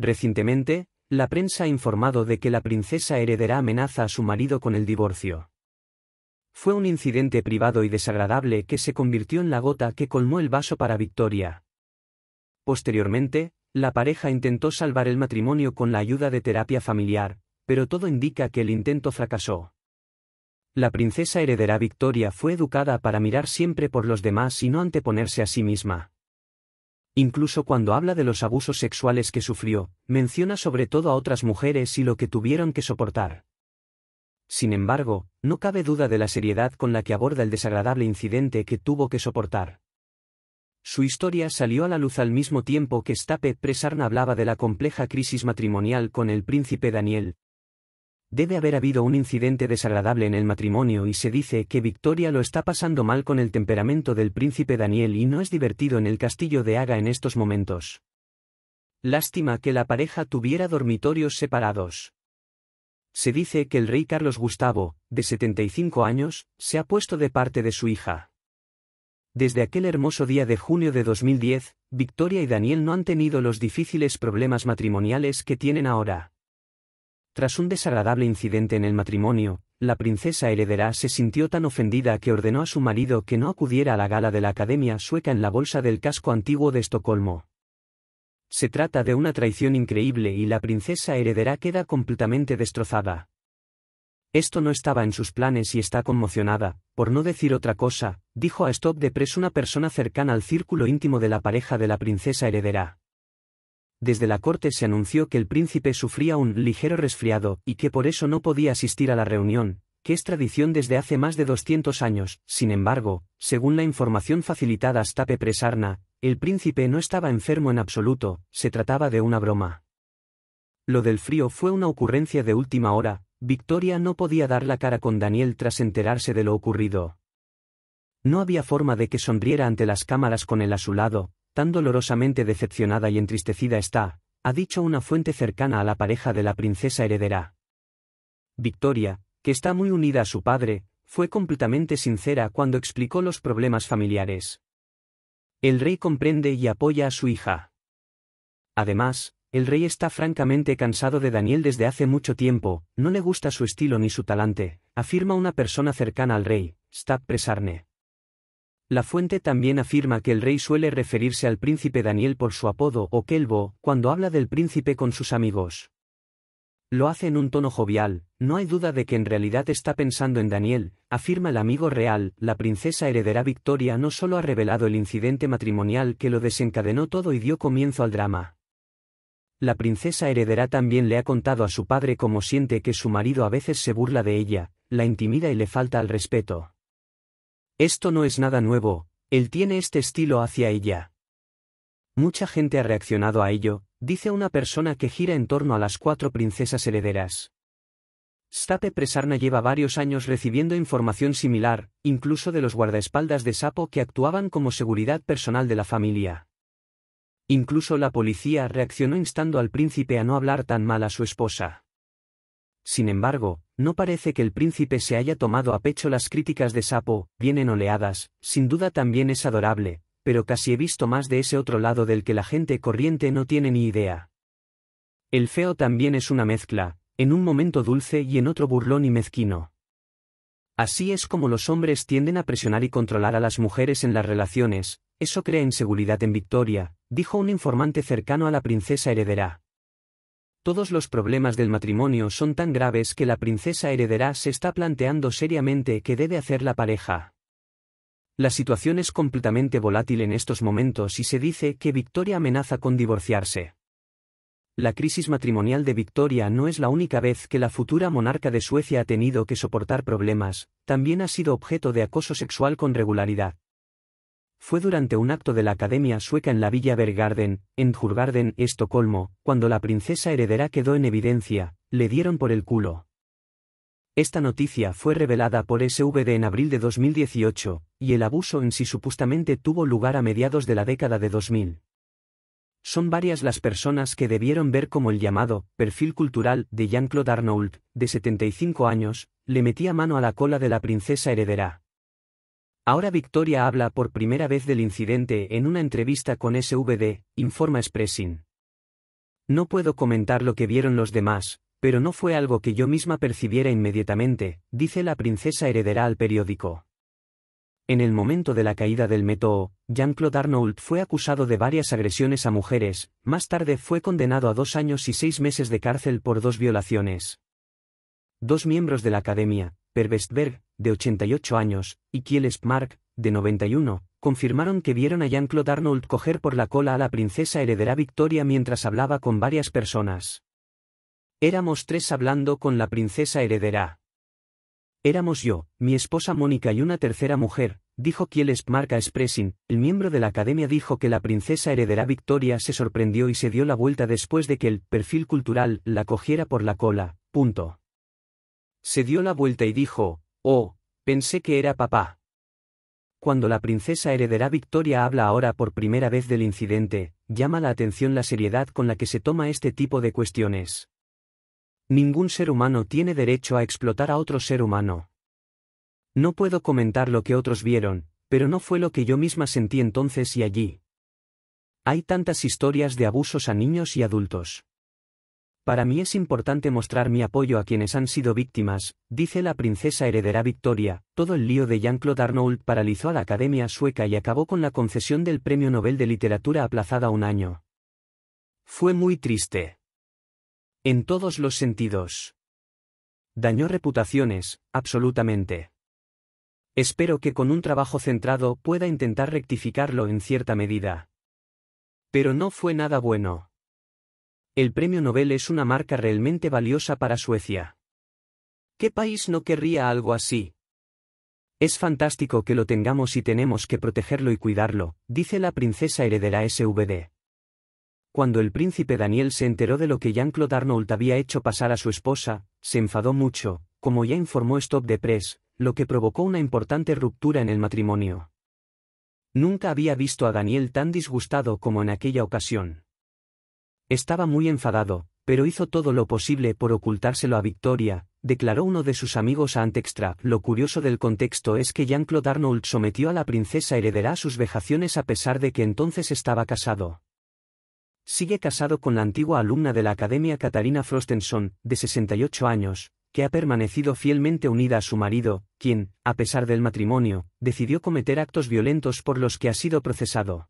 Recientemente, la prensa ha informado de que la princesa heredera amenaza a su marido con el divorcio. Fue un incidente privado y desagradable que se convirtió en la gota que colmó el vaso para Victoria. Posteriormente, la pareja intentó salvar el matrimonio con la ayuda de terapia familiar, pero todo indica que el intento fracasó. La princesa heredera Victoria fue educada para mirar siempre por los demás y no anteponerse a sí misma. Incluso cuando habla de los abusos sexuales que sufrió, menciona sobre todo a otras mujeres y lo que tuvieron que soportar. Sin embargo, no cabe duda de la seriedad con la que aborda el desagradable incidente que tuvo que soportar. Su historia salió a la luz al mismo tiempo que Stape Presarna hablaba de la compleja crisis matrimonial con el príncipe Daniel, Debe haber habido un incidente desagradable en el matrimonio y se dice que Victoria lo está pasando mal con el temperamento del príncipe Daniel y no es divertido en el castillo de Haga en estos momentos. Lástima que la pareja tuviera dormitorios separados. Se dice que el rey Carlos Gustavo, de 75 años, se ha puesto de parte de su hija. Desde aquel hermoso día de junio de 2010, Victoria y Daniel no han tenido los difíciles problemas matrimoniales que tienen ahora. Tras un desagradable incidente en el matrimonio, la princesa heredera se sintió tan ofendida que ordenó a su marido que no acudiera a la gala de la Academia Sueca en la bolsa del casco antiguo de Estocolmo. Se trata de una traición increíble y la princesa heredera queda completamente destrozada. Esto no estaba en sus planes y está conmocionada, por no decir otra cosa, dijo a Stop de Press una persona cercana al círculo íntimo de la pareja de la princesa heredera desde la corte se anunció que el príncipe sufría un ligero resfriado y que por eso no podía asistir a la reunión, que es tradición desde hace más de 200 años. Sin embargo, según la información facilitada hasta Pepresarna, el príncipe no estaba enfermo en absoluto, se trataba de una broma. Lo del frío fue una ocurrencia de última hora, Victoria no podía dar la cara con Daniel tras enterarse de lo ocurrido. No había forma de que sonriera ante las cámaras con él a su lado, tan dolorosamente decepcionada y entristecida está, ha dicho una fuente cercana a la pareja de la princesa heredera. Victoria, que está muy unida a su padre, fue completamente sincera cuando explicó los problemas familiares. El rey comprende y apoya a su hija. Además, el rey está francamente cansado de Daniel desde hace mucho tiempo, no le gusta su estilo ni su talante, afirma una persona cercana al rey, Stab Presarne. La fuente también afirma que el rey suele referirse al príncipe Daniel por su apodo o Kelbo, cuando habla del príncipe con sus amigos. Lo hace en un tono jovial, no hay duda de que en realidad está pensando en Daniel, afirma el amigo real, la princesa heredera Victoria no solo ha revelado el incidente matrimonial que lo desencadenó todo y dio comienzo al drama. La princesa heredera también le ha contado a su padre cómo siente que su marido a veces se burla de ella, la intimida y le falta al respeto. Esto no es nada nuevo, él tiene este estilo hacia ella. Mucha gente ha reaccionado a ello, dice una persona que gira en torno a las cuatro princesas herederas. Stape Presarna lleva varios años recibiendo información similar, incluso de los guardaespaldas de Sapo que actuaban como seguridad personal de la familia. Incluso la policía reaccionó instando al príncipe a no hablar tan mal a su esposa. Sin embargo, no parece que el príncipe se haya tomado a pecho las críticas de Sapo, vienen oleadas, sin duda también es adorable, pero casi he visto más de ese otro lado del que la gente corriente no tiene ni idea. El feo también es una mezcla, en un momento dulce y en otro burlón y mezquino. Así es como los hombres tienden a presionar y controlar a las mujeres en las relaciones, eso crea inseguridad en Victoria, dijo un informante cercano a la princesa heredera todos los problemas del matrimonio son tan graves que la princesa heredera se está planteando seriamente qué debe hacer la pareja. La situación es completamente volátil en estos momentos y se dice que Victoria amenaza con divorciarse. La crisis matrimonial de Victoria no es la única vez que la futura monarca de Suecia ha tenido que soportar problemas, también ha sido objeto de acoso sexual con regularidad. Fue durante un acto de la Academia Sueca en la Villa Bergarden, en Djurgarden, Estocolmo, cuando la princesa heredera quedó en evidencia, le dieron por el culo. Esta noticia fue revelada por SVD en abril de 2018, y el abuso en sí supuestamente tuvo lugar a mediados de la década de 2000. Son varias las personas que debieron ver cómo el llamado perfil cultural de Jean-Claude Arnault, de 75 años, le metía mano a la cola de la princesa heredera. Ahora Victoria habla por primera vez del incidente en una entrevista con SVD, informa Expressing. No puedo comentar lo que vieron los demás, pero no fue algo que yo misma percibiera inmediatamente, dice la princesa heredera al periódico. En el momento de la caída del meto, Jean-Claude Arnault fue acusado de varias agresiones a mujeres, más tarde fue condenado a dos años y seis meses de cárcel por dos violaciones. Dos miembros de la academia, Per de 88 años, y Kiel de 91, confirmaron que vieron a Jean-Claude Arnold coger por la cola a la princesa heredera Victoria mientras hablaba con varias personas. Éramos tres hablando con la princesa heredera. Éramos yo, mi esposa Mónica y una tercera mujer, dijo Kiel Smark a Expressing, el miembro de la academia dijo que la princesa heredera Victoria se sorprendió y se dio la vuelta después de que el perfil cultural la cogiera por la cola, punto. Se dio la vuelta y dijo, Oh, pensé que era papá. Cuando la princesa heredera Victoria habla ahora por primera vez del incidente, llama la atención la seriedad con la que se toma este tipo de cuestiones. Ningún ser humano tiene derecho a explotar a otro ser humano. No puedo comentar lo que otros vieron, pero no fue lo que yo misma sentí entonces y allí. Hay tantas historias de abusos a niños y adultos. Para mí es importante mostrar mi apoyo a quienes han sido víctimas, dice la princesa heredera Victoria. Todo el lío de Jean-Claude Arnault paralizó a la Academia Sueca y acabó con la concesión del Premio Nobel de Literatura aplazada un año. Fue muy triste. En todos los sentidos. Dañó reputaciones, absolutamente. Espero que con un trabajo centrado pueda intentar rectificarlo en cierta medida. Pero no fue nada bueno. El premio Nobel es una marca realmente valiosa para Suecia. ¿Qué país no querría algo así? Es fantástico que lo tengamos y tenemos que protegerlo y cuidarlo, dice la princesa heredera SVD. Cuando el príncipe Daniel se enteró de lo que Jean-Claude Arnold había hecho pasar a su esposa, se enfadó mucho, como ya informó Stop de Press, lo que provocó una importante ruptura en el matrimonio. Nunca había visto a Daniel tan disgustado como en aquella ocasión. Estaba muy enfadado, pero hizo todo lo posible por ocultárselo a Victoria, declaró uno de sus amigos a Antextra. Lo curioso del contexto es que Jean-Claude Arnold sometió a la princesa heredera a sus vejaciones a pesar de que entonces estaba casado. Sigue casado con la antigua alumna de la Academia Catarina Frostenson, de 68 años, que ha permanecido fielmente unida a su marido, quien, a pesar del matrimonio, decidió cometer actos violentos por los que ha sido procesado.